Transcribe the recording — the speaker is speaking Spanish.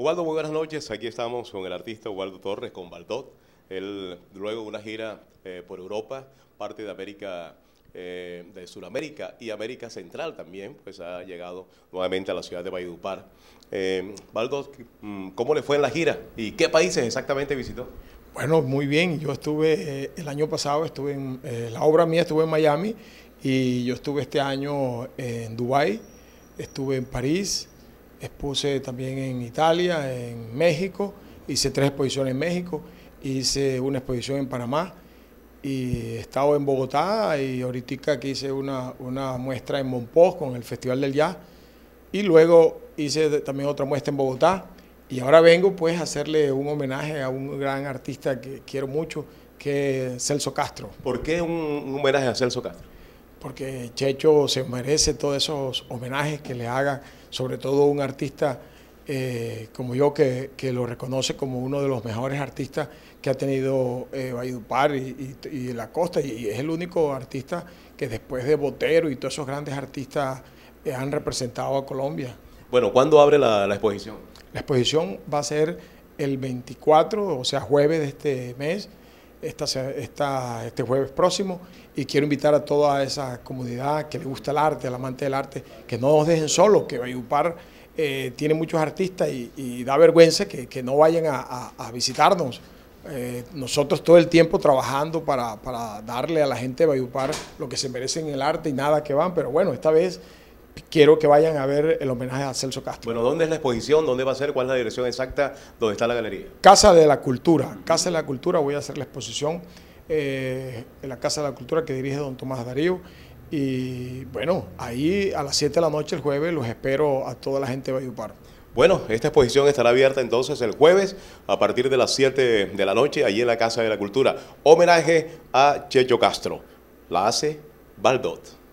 Ubaldo, muy buenas noches. Aquí estamos con el artista Ubaldo Torres, con Baldot. Él, luego una gira eh, por Europa, parte de América, eh, de Sudamérica y América Central también, pues ha llegado nuevamente a la ciudad de Valledupar. Eh, Baldot, mm, ¿cómo le fue en la gira y qué países exactamente visitó? Bueno, muy bien. Yo estuve, eh, el año pasado estuve en, la obra mía estuve en Miami y yo estuve este año en Dubái, estuve en París, expuse también en Italia, en México, hice tres exposiciones en México, hice una exposición en Panamá y he estado en Bogotá y ahorita que hice una, muestra en Monpós con el Festival del Jazz y luego hice también otra muestra en Bogotá y ahora vengo pues a hacerle un homenaje a un gran artista que quiero mucho que es Celso Castro. ¿Por qué un homenaje a Celso Castro? porque Checho se merece todos esos homenajes que le haga, sobre todo un artista eh, como yo que, lo reconoce como uno de los mejores artistas que ha tenido eh, Valledupar y, la costa, y, es el único artista que después de Botero y todos esos grandes artistas eh, han representado a Colombia. Bueno, ¿cuándo abre la, la, exposición? La exposición va a ser el 24, o sea, jueves de este mes, esta, este jueves próximo y quiero invitar a toda esa comunidad que le gusta el arte, al amante del arte, que no nos dejen solos, que Bayupar eh, tiene muchos artistas y, da vergüenza que, no vayan a, visitarnos. Eh, nosotros todo el tiempo trabajando para, darle a la gente de Bayupar lo que se merece en el arte y nada que van, pero bueno, esta vez quiero que vayan a ver el homenaje a Celso Castro. Bueno, ¿dónde es la exposición? ¿Dónde va a ser? ¿Cuál es la dirección exacta? ¿Dónde está la galería? Casa de la Cultura. Casa de la Cultura, voy a hacer la exposición eh, en la Casa de la Cultura que dirige don Tomás Darío. Y bueno, ahí a las 7 de la noche el jueves los espero a toda la gente de Bayupar. Bueno, esta exposición estará abierta entonces el jueves a partir de las 7 de la noche allí en la Casa de la Cultura. Homenaje a Checho Castro. La hace Baldot.